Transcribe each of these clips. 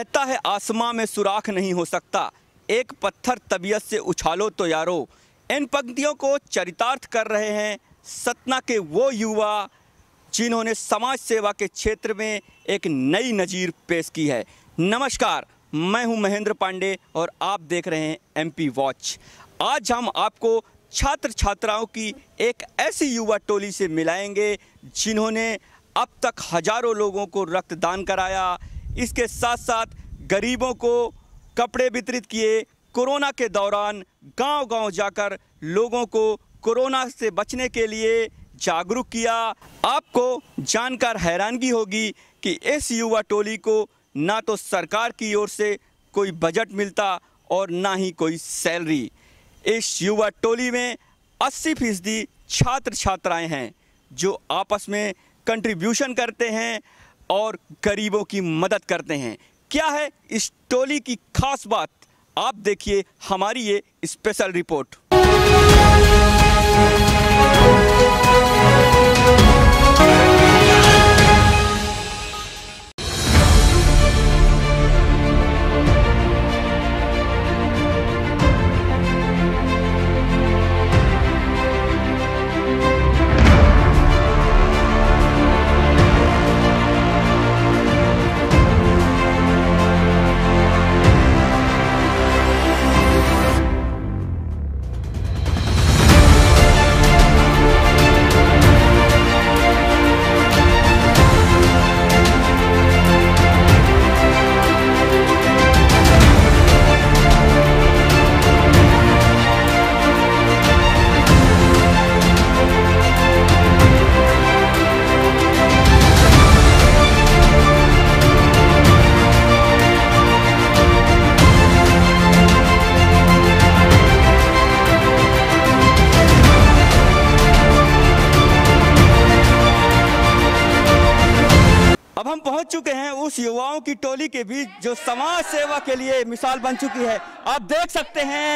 कहता है आसमां में सुराख नहीं हो सकता एक पत्थर तबीयत से उछालो तो यारो इन पंक्तियों को चरितार्थ कर रहे हैं सतना के वो युवा जिन्होंने समाज सेवा के क्षेत्र में एक नई नज़ीर पेश की है नमस्कार मैं हूं महेंद्र पांडे और आप देख रहे हैं एमपी वॉच आज हम आपको छात्र छात्राओं की एक ऐसी युवा टोली से मिलाएंगे जिन्होंने अब तक हजारों लोगों को रक्तदान कराया इसके साथ साथ गरीबों को कपड़े वितरित किए कोरोना के दौरान गांव-गांव जाकर लोगों को कोरोना से बचने के लिए जागरूक किया आपको जानकर हैरानगी होगी कि इस युवा टोली को ना तो सरकार की ओर से कोई बजट मिलता और ना ही कोई सैलरी इस युवा टोली में 80 फीसदी छात्र छात्राएं हैं जो आपस में कंट्रीब्यूशन करते हैं और गरीबों की मदद करते हैं क्या है इस टोली की खास बात आप देखिए हमारी ये स्पेशल रिपोर्ट चुके हैं उस युवाओं की टोली के बीच जो समाज सेवा के लिए मिसाल बन चुकी है आप देख सकते हैं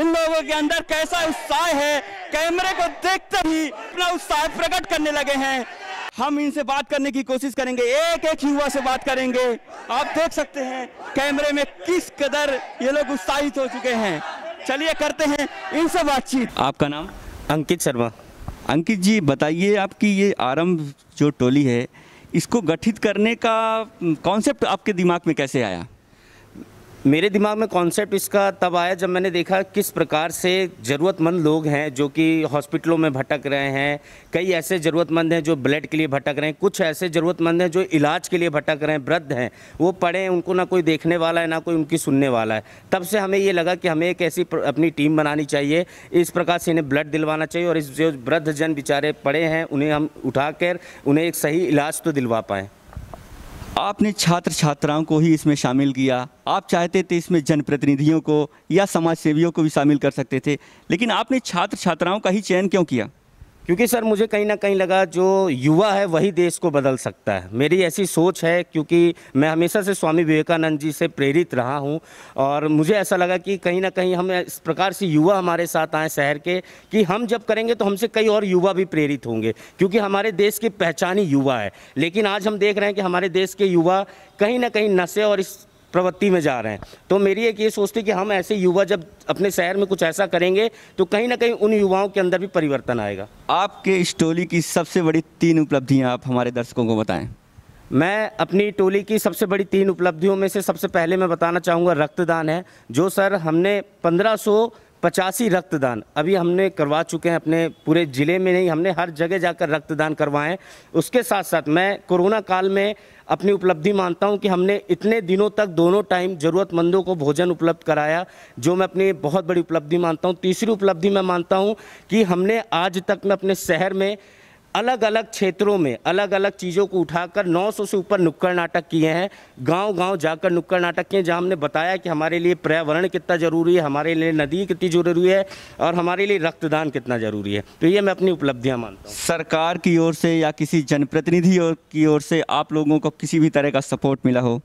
इन लोगों के अंदर कैसा उत्साह है कैमरे को देखते ही अपना उत्साह प्रकट करने लगे हैं हम इनसे बात करने की कोशिश करेंगे एक एक युवा से बात करेंगे आप देख सकते हैं कैमरे में किस कदर ये लोग उत्साहित हो चुके हैं चलिए करते हैं इनसे बातचीत आपका नाम अंकित शर्मा अंकित जी बताइए आपकी ये आरंभ जो टोली है इसको गठित करने का कॉन्सेप्ट आपके दिमाग में कैसे आया मेरे दिमाग में कॉन्सेप्ट इसका तब आया जब मैंने देखा किस प्रकार से ज़रूरतमंद लोग हैं जो कि हॉस्पिटलों में भटक रहे हैं कई ऐसे ज़रूरतमंद हैं जो ब्लड के लिए भटक रहे हैं कुछ ऐसे ज़रूरतमंद हैं जो इलाज के लिए भटक रहे हैं वृद्ध हैं वो पड़े उनको ना कोई देखने वाला है ना कोई उनकी सुनने वाला है तब से हमें ये लगा कि हमें एक ऐसी अपनी टीम बनानी चाहिए इस प्रकार से इन्हें ब्लड दिलवाना चाहिए और इस जो वृद्ध जन बेचारे पड़े हैं उन्हें हम उठा उन्हें एक सही इलाज तो दिलवा पाएँ आपने छात्र छात्राओं को ही इसमें शामिल किया आप चाहते थे इसमें जनप्रतिनिधियों को या समाज सेवियों को भी शामिल कर सकते थे लेकिन आपने छात्र छात्राओं का ही चयन क्यों किया क्योंकि सर मुझे कहीं ना कहीं लगा जो युवा है वही देश को बदल सकता है मेरी ऐसी सोच है क्योंकि मैं हमेशा से स्वामी विवेकानंद जी से प्रेरित रहा हूं और मुझे ऐसा लगा कि कहीं ना कहीं हम इस प्रकार से युवा हमारे साथ आए शहर के कि हम जब करेंगे तो हमसे कई और युवा भी प्रेरित होंगे क्योंकि हमारे देश की पहचान ही युवा है लेकिन आज हम देख रहे हैं कि हमारे देश के युवा कहीं ना कहीं नशे और इस प्रवृत्ति में जा रहे हैं तो मेरी एक ये सोचती कि हम ऐसे युवा जब अपने शहर में कुछ ऐसा करेंगे तो कहीं ना कहीं उन युवाओं के अंदर भी परिवर्तन आएगा आपके इस टोली की सबसे बड़ी तीन उपलब्धियाँ आप हमारे दर्शकों को बताएँ मैं अपनी टोली की सबसे बड़ी तीन उपलब्धियों में से सबसे पहले मैं बताना चाहूँगा रक्तदान है जो सर हमने पंद्रह पचासी रक्तदान अभी हमने करवा चुके हैं अपने पूरे ज़िले में नहीं हमने हर जगह जाकर रक्तदान करवाएं उसके साथ साथ मैं कोरोना काल में अपनी उपलब्धि मानता हूं कि हमने इतने दिनों तक दोनों टाइम ज़रूरतमंदों को भोजन उपलब्ध कराया जो मैं अपनी बहुत बड़ी उपलब्धि मानता हूँ तीसरी उपलब्धि मैं मानता हूँ कि हमने आज तक मैं अपने शहर में अलग अलग क्षेत्रों में अलग अलग चीज़ों को उठाकर 900 से ऊपर नुक्कड़ नाटक किए हैं गांव गांव जाकर नुक्कड़ नाटक किए जहां हमने बताया कि हमारे लिए पर्यावरण कितना ज़रूरी है हमारे लिए नदी कितनी ज़रूरी है और हमारे लिए रक्तदान कितना ज़रूरी है तो ये मैं अपनी उपलब्धियाँ मानता हूँ सरकार की ओर से या किसी जनप्रतिनिधि की ओर से आप लोगों को किसी भी तरह का सपोर्ट मिला हो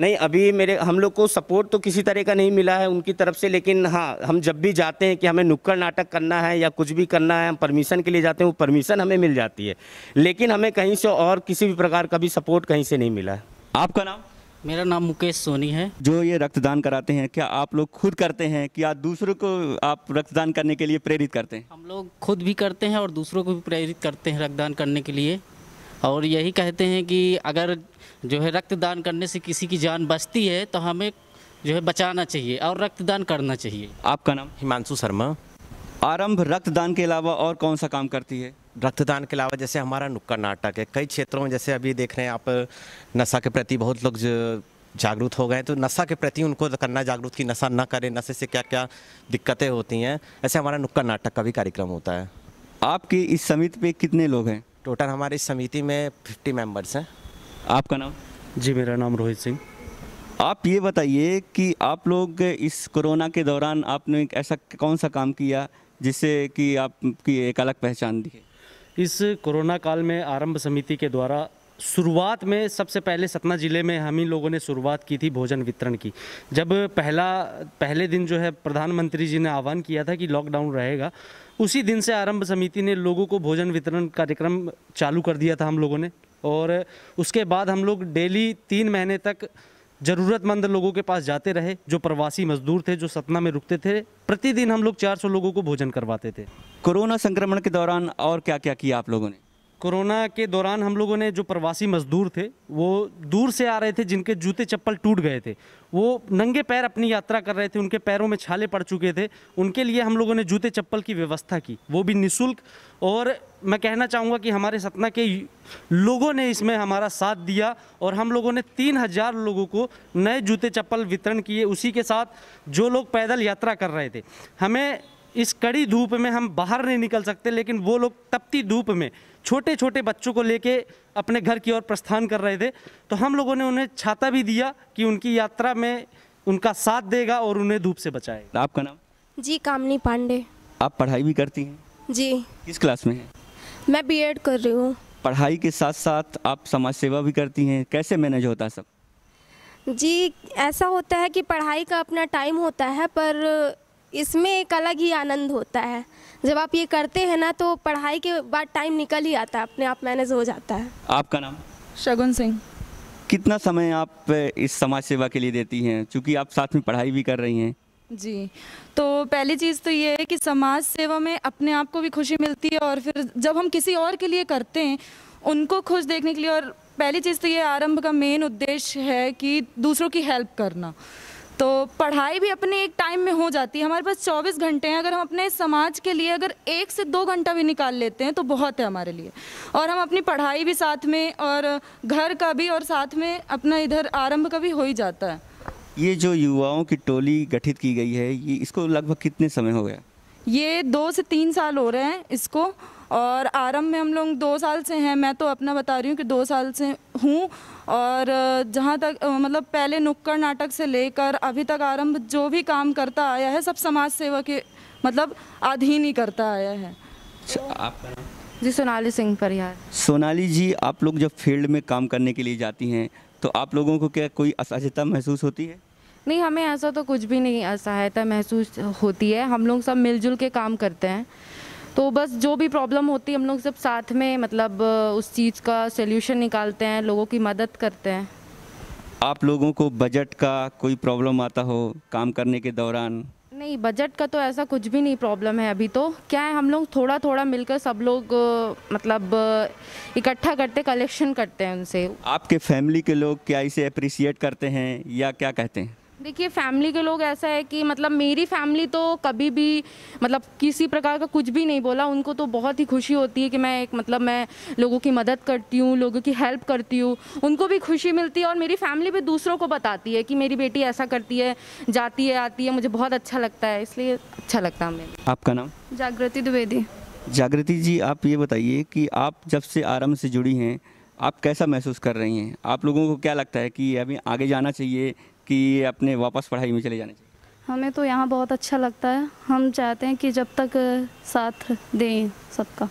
नहीं अभी मेरे हम लोग को सपोर्ट तो किसी तरह का नहीं मिला है उनकी तरफ से लेकिन हाँ हम जब भी जाते हैं कि हमें नुक्कड़ नाटक करना है या कुछ भी करना है हम परमिशन के लिए जाते हैं वो परमिशन हमें मिल जाती है लेकिन हमें कहीं से और किसी भी प्रकार का भी सपोर्ट कहीं से नहीं मिला है आपका नाम मेरा नाम मुकेश सोनी है जो ये रक्तदान कराते हैं क्या आप लोग खुद करते हैं क्या दूसरों को आप रक्तदान करने के लिए प्रेरित करते हैं हम लोग खुद भी करते हैं और दूसरों को भी प्रेरित करते हैं रक्तदान करने के लिए और यही कहते हैं कि अगर जो है रक्तदान करने से किसी की जान बचती है तो हमें जो है बचाना चाहिए और रक्तदान करना चाहिए आपका नाम हिमांशु शर्मा आरंभ रक्तदान के अलावा और कौन सा काम करती है रक्तदान के अलावा जैसे हमारा नुक्कड़ नाटक है कई क्षेत्रों में जैसे अभी देख रहे हैं आप नशा के प्रति बहुत लोग जागरूक हो गए तो नशा के प्रति उनको तो करना जागरूक कि नशा ना करें नशे से क्या क्या दिक्कतें होती हैं ऐसे हमारा नुक्कड़ नाटक का भी कार्यक्रम होता है आपकी इस समिति पे कितने लोग हैं टोटल हमारी समिति में फिफ्टी मेंबर्स हैं आपका नाम जी मेरा नाम रोहित सिंह आप ये बताइए कि आप लोग इस कोरोना के दौरान आपने ऐसा कौन सा काम किया जिससे कि आपकी एक अलग पहचान दी इस कोरोना काल में आरंभ समिति के द्वारा शुरुआत में सबसे पहले सतना ज़िले में हम ही लोगों ने शुरुआत की थी भोजन वितरण की जब पहला पहले दिन जो है प्रधानमंत्री जी ने आह्वान किया था कि लॉकडाउन रहेगा उसी दिन से आरंभ समिति ने लोगों को भोजन वितरण कार्यक्रम चालू कर दिया था हम लोगों ने और उसके बाद हम लोग डेली तीन महीने तक ज़रूरतमंद लोगों के पास जाते रहे जो प्रवासी मजदूर थे जो सतना में रुकते थे प्रतिदिन हम लोग 400 लोगों को भोजन करवाते थे कोरोना संक्रमण के दौरान और क्या क्या किया आप लोगों ने कोरोना के दौरान हम लोगों ने जो प्रवासी मजदूर थे वो दूर से आ रहे थे जिनके जूते चप्पल टूट गए थे वो नंगे पैर अपनी यात्रा कर रहे थे उनके पैरों में छाले पड़ चुके थे उनके लिए हम लोगों ने जूते चप्पल की व्यवस्था की वो भी निःशुल्क और मैं कहना चाहूँगा कि हमारे सतना के लोगों ने इसमें हमारा साथ दिया और हम लोगों ने तीन हज़ार लोगों को नए जूते चप्पल वितरण किए उसी के साथ जो लोग पैदल यात्रा कर रहे थे हमें इस कड़ी धूप में हम बाहर नहीं निकल सकते लेकिन वो लोग तपती धूप में छोटे छोटे बच्चों को लेके अपने घर की ओर प्रस्थान कर रहे थे तो हम लोगों ने उन्हें छाता भी दिया कि उनकी यात्रा में उनका साथ देगा और उन्हें धूप से बचाएगा आपका नाम जी कामनी पांडे आप पढ़ाई भी करती हैं जी किस क्लास में है मैं बी कर रही हूँ पढ़ाई के साथ साथ आप समाज सेवा भी करती हैं कैसे मैनेज होता है सब जी ऐसा होता है कि पढ़ाई का अपना टाइम होता है पर इसमें एक अलग ही आनंद होता है जब आप ये करते हैं ना तो पढ़ाई के बाद टाइम निकल ही आता है अपने आप मैनेज हो जाता है आपका नाम शगुन सिंह कितना समय आप इस समाज सेवा के लिए देती हैं क्योंकि आप साथ में पढ़ाई भी कर रही हैं जी तो पहली चीज़ तो ये है कि समाज सेवा में अपने आप को भी खुशी मिलती है और फिर जब हम किसी और के लिए करते हैं उनको खुश देखने के लिए और पहली चीज़ तो ये आरंभ का मेन उद्देश्य है कि दूसरों की हेल्प करना तो पढ़ाई भी अपने एक टाइम में हो जाती है हमारे पास 24 घंटे हैं अगर हम अपने समाज के लिए अगर एक से दो घंटा भी निकाल लेते हैं तो बहुत है हमारे लिए और हम अपनी पढ़ाई भी साथ में और घर का भी और साथ में अपना इधर आरंभ का भी हो ही जाता है ये जो युवाओं की टोली गठित की गई है ये इसको लगभग कितने समय हो गया ये दो से तीन साल हो रहे हैं इसको और आरंभ में हम लोग दो साल से हैं मैं तो अपना बता रही हूँ कि दो साल से हूँ और जहाँ तक मतलब पहले नुक्कड़ नाटक से लेकर अभी तक आरंभ जो भी काम करता आया है सब समाज सेवा के मतलब अधीन ही करता आया है अच्छा, जी सोनाली सिंह परिहार सोनाली जी आप लोग जब फील्ड में काम करने के लिए जाती हैं तो आप लोगों को क्या कोई असहजता महसूस होती है नहीं हमें ऐसा तो कुछ भी नहीं असहायता महसूस होती है हम लोग सब मिलजुल के काम करते हैं तो बस जो भी प्रॉब्लम होती है हम लोग सब साथ में मतलब उस चीज़ का सोल्यूशन निकालते हैं लोगों की मदद करते हैं आप लोगों को बजट का कोई प्रॉब्लम आता हो काम करने के दौरान नहीं बजट का तो ऐसा कुछ भी नहीं प्रॉब्लम है अभी तो क्या है हम लोग थोड़ा थोड़ा मिलकर सब लोग मतलब इकट्ठा करते कलेक्शन करते हैं उनसे आपके फैमिली के लोग क्या इसे अप्रिसिएट करते हैं या क्या कहते हैं देखिए फैमिली के लोग ऐसा है कि मतलब मेरी फैमिली तो कभी भी मतलब किसी प्रकार का कुछ भी नहीं बोला उनको तो बहुत ही खुशी होती है कि मैं एक मतलब मैं लोगों की मदद करती हूँ लोगों की हेल्प करती हूँ उनको भी खुशी मिलती है और मेरी फैमिली भी दूसरों को बताती है कि मेरी बेटी ऐसा करती है जाती है आती है मुझे बहुत अच्छा लगता है इसलिए अच्छा लगता है मेरे आपका नाम जागृति द्विवेदी जागृति जी आप ये बताइए कि आप जब से आरम्भ से जुड़ी हैं आप कैसा महसूस कर रही हैं आप लोगों को क्या लगता है कि अभी आगे जाना चाहिए कि अपने वापस पढ़ाई में चले जाना चाहिए हमें तो यहाँ बहुत अच्छा लगता है हम चाहते हैं कि जब तक साथ दें सबका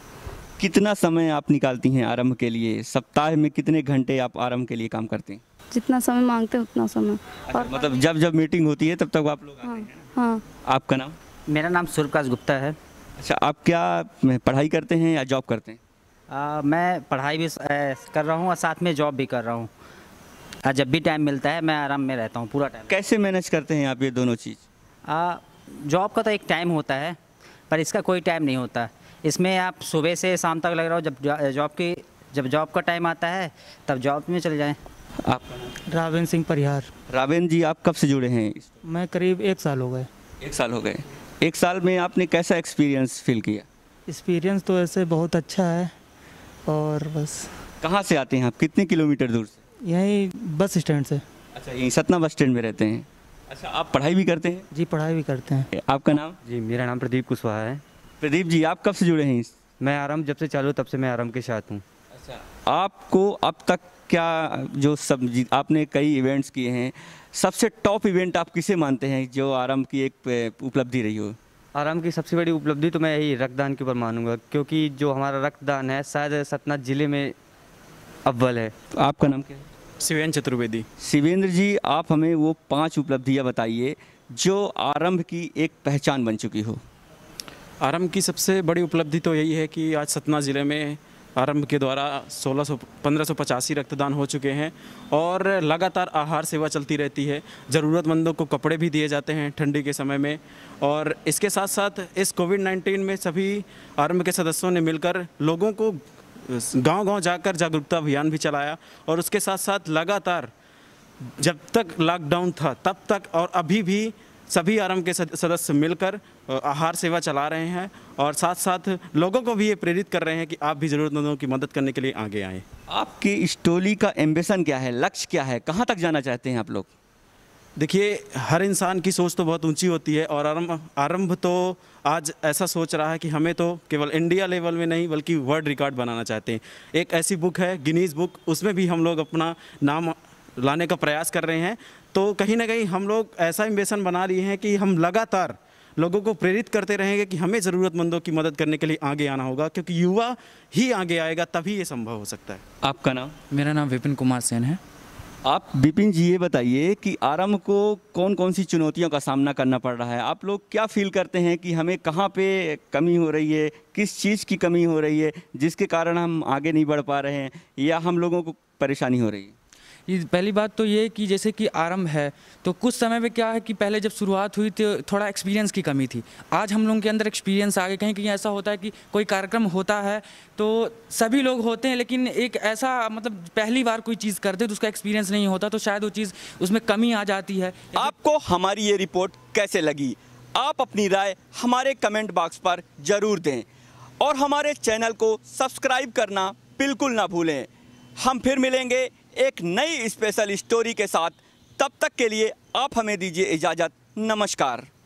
कितना समय आप निकालती हैं आरंभ के लिए सप्ताह में कितने घंटे आप आरंभ के लिए काम करते हैं जितना समय मांगते हैं उतना समय अच्छा, और मतलब जब जब मीटिंग होती है तब तक आप लोग हाँ, हाँ आपका नाम मेरा नाम सूर्यकाश गुप्ता है अच्छा आप क्या पढ़ाई करते हैं या जॉब करते हैं आ, मैं पढ़ाई भी कर रहा हूँ और साथ में जॉब भी कर रहा हूँ हाँ, जब भी टाइम मिलता है मैं आराम में रहता हूँ पूरा टाइम कैसे मैनेज करते हैं आप ये दोनों चीज़ जॉब का तो एक टाइम होता है पर इसका कोई टाइम नहीं होता इसमें आप सुबह से शाम तक लग रहा हो जब जॉब की जब जॉब का टाइम आता है तब जॉब में चले जाएँ आप रावेन सिंह परिहार रावेन जी आप कब से जुड़े हैं मैं करीब एक साल हो गए एक साल हो गए एक साल में आपने कैसा एक्सपीरियंस फील किया एक्सपीरियंस तो ऐसे बहुत अच्छा है और बस कहाँ से आते हैं आप कितने किलोमीटर दूर से यहीं बस स्टैंड से अच्छा यहीं सतना बस स्टैंड में रहते हैं अच्छा आप पढ़ाई भी करते हैं जी पढ़ाई भी करते हैं आपका नाम जी मेरा नाम प्रदीप कुशवाहा है प्रदीप जी आप कब से जुड़े हैं मैं आराम जब से चालू तब से मैं आराम के साथ हूँ अच्छा आपको अब तक क्या जो सब आपने कई इवेंट्स किए हैं सबसे टॉप इवेंट आप किसे मानते हैं जो आराम की एक उपलब्धि रही हो आराम की सबसे बड़ी उपलब्धि तो मैं यही रक्तदान के ऊपर मानूंगा क्योंकि जो हमारा रक्तदान है शायद सतना ज़िले में अव्वल है तो आपका नाम क्या है शिवेंद्र चतुर्वेदी शिवेंद्र जी आप हमें वो पांच उपलब्धियां बताइए जो आरंभ की एक पहचान बन चुकी हो आरंभ की सबसे बड़ी उपलब्धि तो यही है कि आज सतना ज़िले में आरंभ के द्वारा सोलह सौ पंद्रह सौ पचासी रक्तदान हो चुके हैं और लगातार आहार सेवा चलती रहती है ज़रूरतमंदों को कपड़े भी दिए जाते हैं ठंडी के समय में और इसके साथ साथ इस कोविड 19 में सभी आरंभ के सदस्यों ने मिलकर लोगों को गांव-गांव जाकर जागरूकता अभियान भी चलाया और उसके साथ साथ लगातार जब तक लॉकडाउन था तब तक और अभी भी सभी आरम के सदस्य मिलकर आहार सेवा चला रहे हैं और साथ साथ लोगों को भी ये प्रेरित कर रहे हैं कि आप भी ज़रूरतमंदों की मदद करने के लिए आगे आएँ आपकी इस टोली का एम्बिशन क्या है लक्ष्य क्या है कहाँ तक जाना चाहते हैं आप लोग देखिए हर इंसान की सोच तो बहुत ऊंची होती है और आरंभ आरंभ तो आज ऐसा सोच रहा है कि हमें तो केवल इंडिया लेवल में नहीं बल्कि वर्ल्ड रिकॉर्ड बनाना चाहते हैं एक ऐसी बुक है गिनीज बुक उसमें भी हम लोग अपना नाम लाने का प्रयास कर रहे हैं तो कहीं ना कहीं हम लोग ऐसा इम्बेसन बना लिए हैं कि हम लगातार लोगों को प्रेरित करते रहेंगे कि हमें ज़रूरतमंदों की मदद करने के लिए आगे आना होगा क्योंकि युवा ही आगे आएगा तभी ये संभव हो सकता है आपका नाम मेरा नाम विपिन कुमार सेन है आप विपिन जी ये बताइए कि आरंभ को कौन कौन सी चुनौतियों का सामना करना पड़ रहा है आप लोग क्या फील करते हैं कि हमें कहाँ पे कमी हो रही है किस चीज़ की कमी हो रही है जिसके कारण हम आगे नहीं बढ़ पा रहे हैं या हम लोगों को परेशानी हो रही है ये पहली बात तो ये कि जैसे कि आरंभ है तो कुछ समय में क्या है कि पहले जब शुरुआत हुई तो थोड़ा एक्सपीरियंस की कमी थी आज हम लोगों के अंदर एक्सपीरियंस आ गए कहीं कहीं ऐसा होता है कि कोई कार्यक्रम होता है तो सभी लोग होते हैं लेकिन एक ऐसा मतलब पहली बार कोई चीज़ करते तो उसका एक्सपीरियंस नहीं होता तो शायद वो चीज़ उसमें कमी आ जाती है आपको हमारी ये रिपोर्ट कैसे लगी आप अपनी राय हमारे कमेंट बॉक्स पर ज़रूर दें और हमारे चैनल को सब्सक्राइब करना बिल्कुल ना भूलें हम फिर मिलेंगे एक नई स्पेशल स्टोरी के साथ तब तक के लिए आप हमें दीजिए इजाज़त नमस्कार